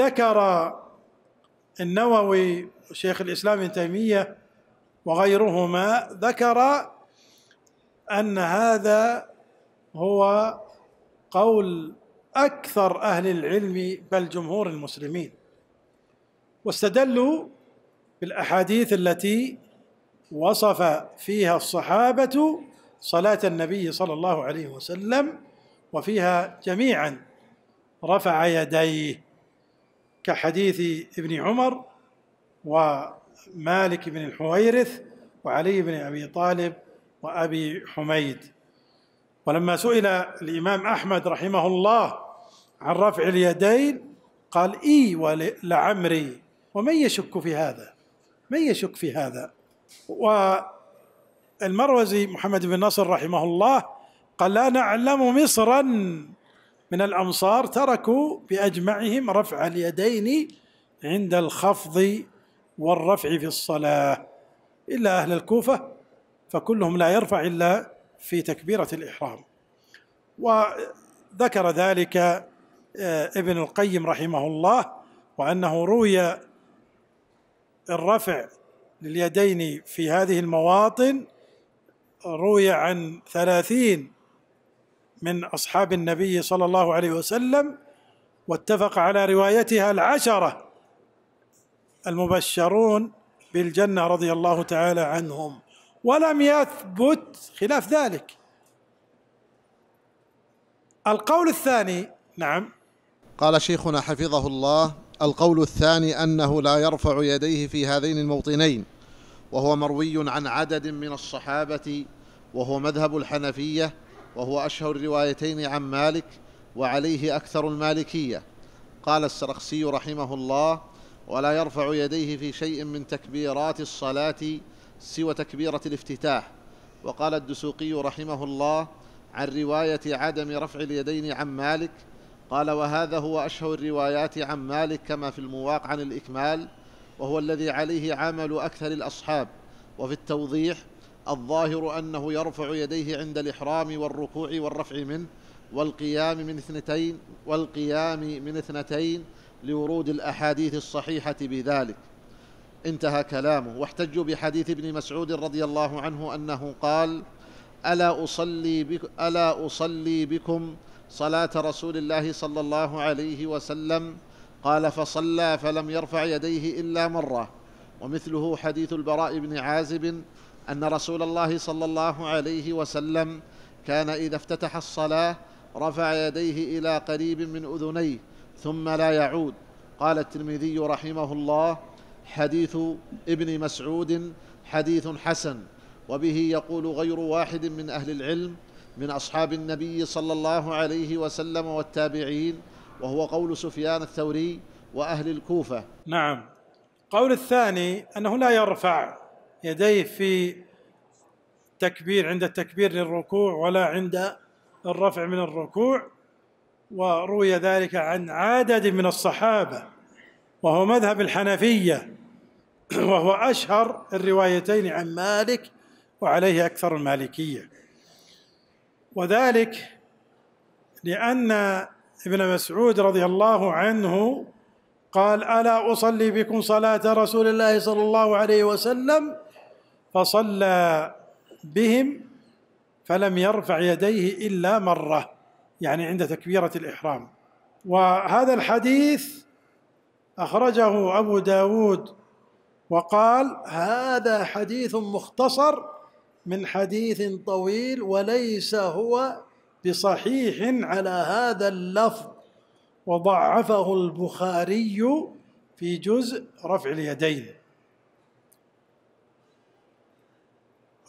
ذكر النووي شيخ الإسلام ابن تيمية وغيرهما ذكر أن هذا هو قول أكثر أهل العلم بل جمهور المسلمين واستدلوا بالاحاديث التي وصف فيها الصحابه صلاه النبي صلى الله عليه وسلم وفيها جميعا رفع يديه كحديث ابن عمر ومالك بن الحويرث وعلي بن ابي طالب وابي حميد ولما سئل الامام احمد رحمه الله عن رفع اليدين قال اي ولعمري ومن يشك في هذا من يشك في هذا والمروزي محمد بن نصر رحمه الله قال لا نعلم مصرا من الأمصار تركوا بأجمعهم رفع اليدين عند الخفض والرفع في الصلاة إلا أهل الكوفة فكلهم لا يرفع إلا في تكبيرة الإحرام وذكر ذلك آه، ابن القيم رحمه الله وأنه روي الرفع لليدين في هذه المواطن روي عن ثلاثين من أصحاب النبي صلى الله عليه وسلم واتفق على روايتها العشرة المبشرون بالجنة رضي الله تعالى عنهم ولم يثبت خلاف ذلك القول الثاني نعم قال شيخنا حفظه الله القول الثاني أنه لا يرفع يديه في هذين الموطنين وهو مروي عن عدد من الصحابة وهو مذهب الحنفية وهو أشهر الروايتين عن مالك وعليه أكثر المالكية قال السرخسي رحمه الله ولا يرفع يديه في شيء من تكبيرات الصلاة سوى تكبيرة الافتتاح وقال الدسوقي رحمه الله عن رواية عدم رفع اليدين عن مالك قال وهذا هو أشهر الروايات عن مالك كما في المواق عن الإكمال وهو الذي عليه عمل أكثر الأصحاب وفي التوضيح الظاهر أنه يرفع يديه عند الإحرام والركوع والرفع منه والقيام من اثنتين والقيام من اثنتين لورود الأحاديث الصحيحة بذلك انتهى كلامه واحتجوا بحديث ابن مسعود رضي الله عنه أنه قال ألا أصلي, بك ألا أصلي بكم صلاه رسول الله صلى الله عليه وسلم قال فصلى فلم يرفع يديه الا مره ومثله حديث البراء بن عازب ان رسول الله صلى الله عليه وسلم كان اذا افتتح الصلاه رفع يديه الى قريب من اذنيه ثم لا يعود قال الترمذي رحمه الله حديث ابن مسعود حديث حسن وبه يقول غير واحد من اهل العلم من أصحاب النبي صلى الله عليه وسلم والتابعين وهو قول سفيان الثوري وأهل الكوفة نعم قول الثاني أنه لا يرفع يديه في تكبير عند التكبير للركوع ولا عند الرفع من الركوع وروي ذلك عن عدد من الصحابة وهو مذهب الحنفية وهو أشهر الروايتين عن مالك وعليه أكثر المالكية وذلك لأن ابن مسعود رضي الله عنه قال ألا أصلي بكم صلاة رسول الله صلى الله عليه وسلم فصلى بهم فلم يرفع يديه إلا مرة يعني عند تكبيرة الإحرام وهذا الحديث أخرجه أبو داود وقال هذا حديث مختصر من حديث طويل وليس هو بصحيح على هذا اللفظ وضعفه البخاري في جزء رفع اليدين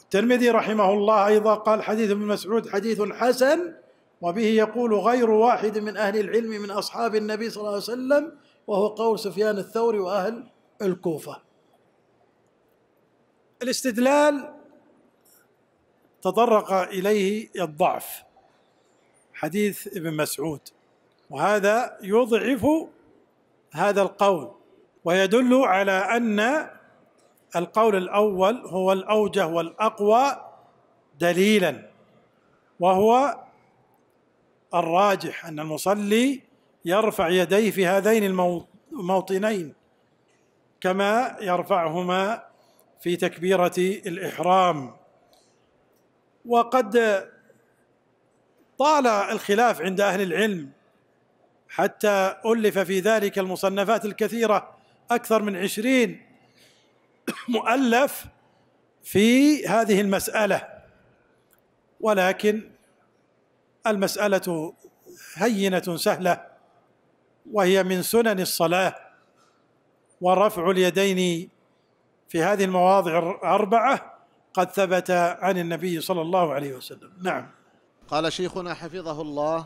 الترمذي رحمه الله أيضا قال حديث ابن مسعود حديث حسن وبه يقول غير واحد من أهل العلم من أصحاب النبي صلى الله عليه وسلم وهو قول سفيان الثوري وأهل الكوفة الاستدلال تطرق إليه الضعف حديث ابن مسعود وهذا يضعف هذا القول ويدل على أن القول الأول هو الأوجه والأقوى دليلا وهو الراجح أن المصلي يرفع يديه في هذين الموطنين كما يرفعهما في تكبيرة الإحرام وقد طال الخلاف عند اهل العلم حتى الف في ذلك المصنفات الكثيره اكثر من عشرين مؤلف في هذه المساله ولكن المساله هينه سهله وهي من سنن الصلاه ورفع اليدين في هذه المواضع الاربعه قد ثبت عن النبي صلى الله عليه وسلم نعم قال شيخنا حفظه الله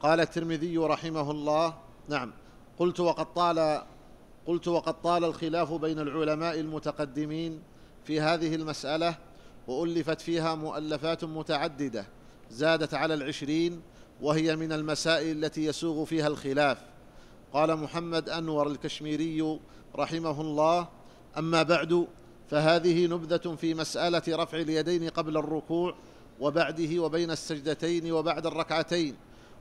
قال الترمذي رحمه الله نعم قلت وقد طال قلت وقد طال الخلاف بين العلماء المتقدمين في هذه المسألة وألفت فيها مؤلفات متعددة زادت على العشرين وهي من المسائل التي يسوغ فيها الخلاف قال محمد أنور الكشميري رحمه الله أما بعد فهذه نبذة في مسألة رفع اليدين قبل الركوع وبعده وبين السجدتين وبعد الركعتين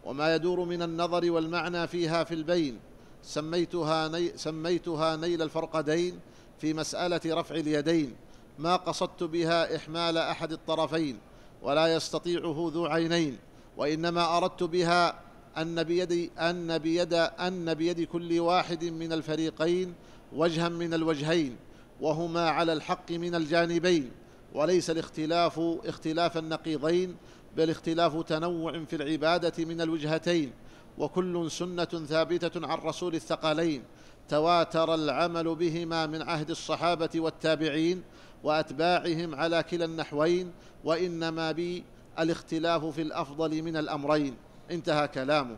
وما يدور من النظر والمعنى فيها في البين سميتها, ني سميتها نيل الفرقدين في مسألة رفع اليدين ما قصدت بها إحمال أحد الطرفين ولا يستطيعه ذو عينين وإنما أردت بها أن بيد أن بيد أن بيد كل واحد من الفريقين وجها من الوجهين وهما على الحق من الجانبين وليس الاختلاف اختلاف النقيضين بل اختلاف تنوع في العباده من الوجهتين وكل سنه ثابته عن رسول الثقلين تواتر العمل بهما من عهد الصحابه والتابعين واتباعهم على كلا النحوين وانما بي الاختلاف في الافضل من الامرين انتهى كلامه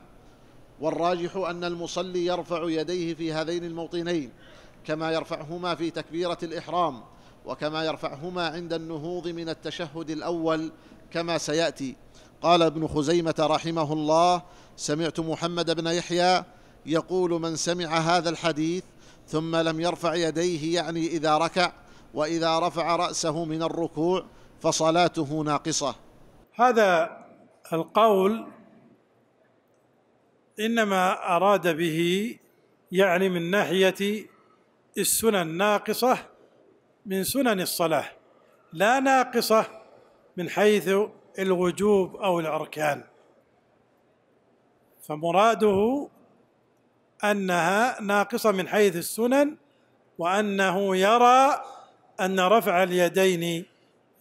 والراجح ان المصلي يرفع يديه في هذين الموطنين كما يرفعهما في تكبيرة الإحرام وكما يرفعهما عند النهوض من التشهد الأول كما سيأتي قال ابن خزيمة رحمه الله سمعت محمد بن يحيى يقول من سمع هذا الحديث ثم لم يرفع يديه يعني إذا ركع وإذا رفع رأسه من الركوع فصلاته ناقصة هذا القول إنما أراد به يعني من ناحية السنن ناقصة من سنن الصلاة لا ناقصة من حيث الوجوب أو الأركان فمراده أنها ناقصة من حيث السنن وأنه يرى أن رفع اليدين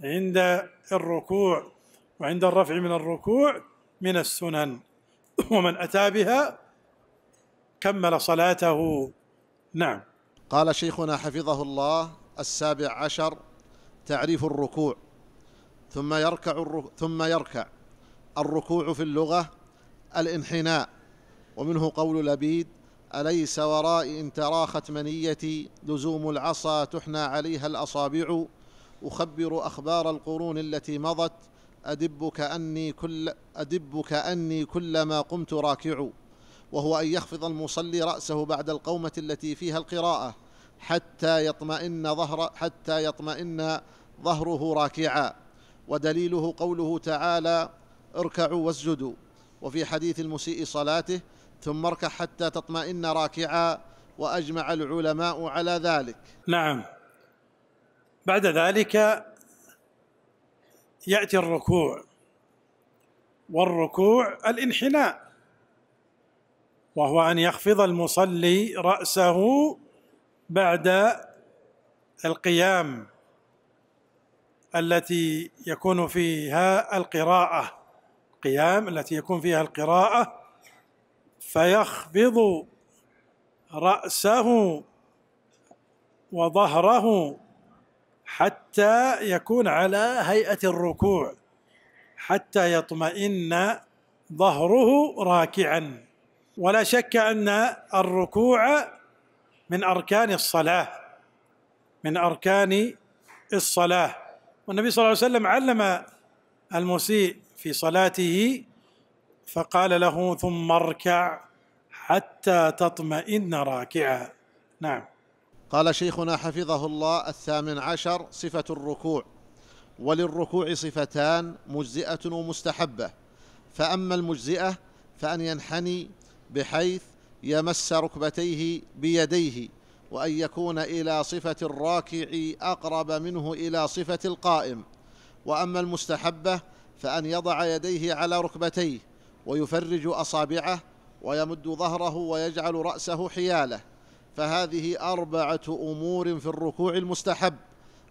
عند الركوع وعند الرفع من الركوع من السنن ومن أتى بها كمل صلاته نعم قال شيخنا حفظه الله السابع عشر تعريف الركوع ثم يركع الركوع ثم يركع الركوع في اللغة الانحناء ومنه قول لبيد أليس ورائي إن تراخت منيتي لزوم العصا تحنى عليها الأصابع أخبر أخبار القرون التي مضت أدب كأني كل أدب كأني كلما قمت راكع وهو أن يخفض المصلي رأسه بعد القومة التي فيها القراءة حتى يطمئن ظهر حتى يطمئن ظهره راكعا ودليله قوله تعالى اركعوا واسجدوا وفي حديث المسيء صلاته ثم اركع حتى تطمئن راكعا واجمع العلماء على ذلك. نعم. بعد ذلك ياتي الركوع والركوع الانحناء وهو ان يخفض المصلي راسه بعد القيام التي يكون فيها القراءه قيام التي يكون فيها القراءه فيخفض راسه وظهره حتى يكون على هيئه الركوع حتى يطمئن ظهره راكعا ولا شك ان الركوع من اركان الصلاه من اركان الصلاه والنبي صلى الله عليه وسلم علم المسيء في صلاته فقال له ثم اركع حتى تطمئن راكعا نعم قال شيخنا حفظه الله الثامن عشر صفة الركوع وللركوع صفتان مجزئة ومستحبة فأما المجزئة فأن ينحني بحيث يمس ركبتيه بيديه وأن يكون إلى صفة الراكع أقرب منه إلى صفة القائم وأما المستحبة فأن يضع يديه على ركبتيه ويفرج أصابعه ويمد ظهره ويجعل رأسه حياله فهذه أربعة أمور في الركوع المستحب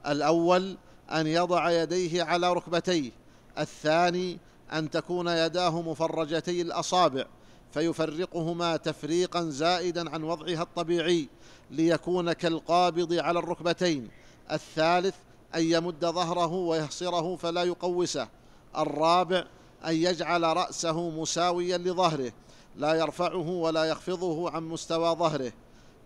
الأول أن يضع يديه على ركبتيه الثاني أن تكون يداه مفرجتي الأصابع فيفرقهما تفريقا زائدا عن وضعها الطبيعي ليكون كالقابض على الركبتين الثالث أن يمد ظهره ويحصره فلا يقوسه الرابع أن يجعل رأسه مساويا لظهره لا يرفعه ولا يخفضه عن مستوى ظهره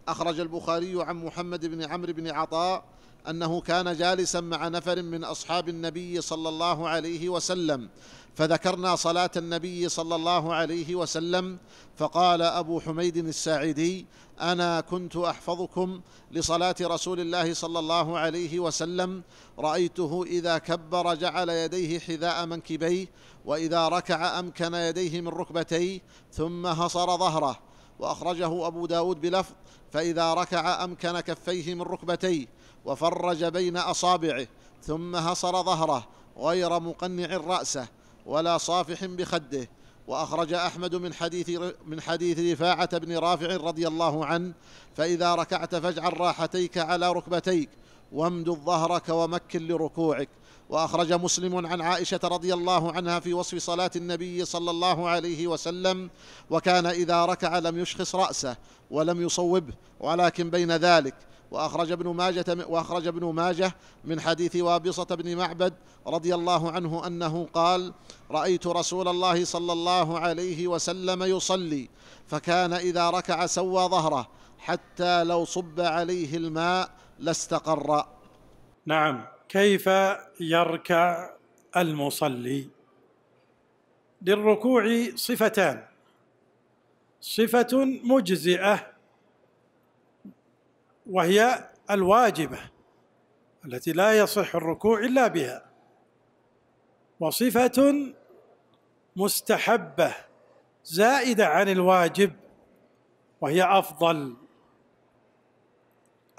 أخرج البخاري عن محمد بن عمرو بن عطاء انه كان جالسا مع نفر من اصحاب النبي صلى الله عليه وسلم فذكرنا صلاه النبي صلى الله عليه وسلم فقال ابو حميد الساعدي انا كنت احفظكم لصلاه رسول الله صلى الله عليه وسلم رايته اذا كبر جعل يديه حذاء منكبيه واذا ركع امكن يديه من ركبتيه ثم هصر ظهره وأخرجه أبو داود بلفظ فإذا ركع أمكن كفيه من ركبتيه وفرج بين أصابعه ثم هصر ظهره غير مقنع رأسه ولا صافح بخده وأخرج أحمد من حديث من حديث رفاعة بن رافع رضي الله عنه فإذا ركعت فاجعل راحتيك على ركبتيك وامد ظهرك ومكن لركوعك واخرج مسلم عن عائشه رضي الله عنها في وصف صلاه النبي صلى الله عليه وسلم وكان اذا ركع لم يشخص راسه ولم يصوبه ولكن بين ذلك وأخرج ابن ماجة وأخرج ابن ماجه من حديث وابصة بن معبد رضي الله عنه أنه قال: رأيت رسول الله صلى الله عليه وسلم يصلي فكان إذا ركع سوى ظهره حتى لو صب عليه الماء لاستقر. نعم كيف يركع المصلي للركوع صفتان صفه مجزئه وهي الواجبه التي لا يصح الركوع الا بها وصفه مستحبه زائده عن الواجب وهي افضل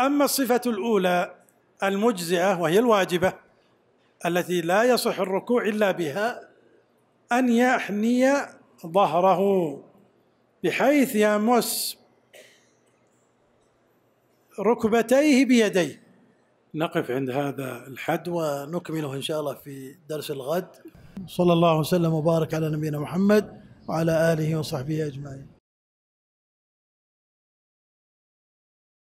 اما الصفه الاولى المجزئه وهي الواجبه التي لا يصح الركوع الا بها ان يحني ظهره بحيث يمس ركبتيه بيديه نقف عند هذا الحد ونكمله ان شاء الله في درس الغد صلى الله وسلم وبارك على نبينا محمد وعلى اله وصحبه اجمعين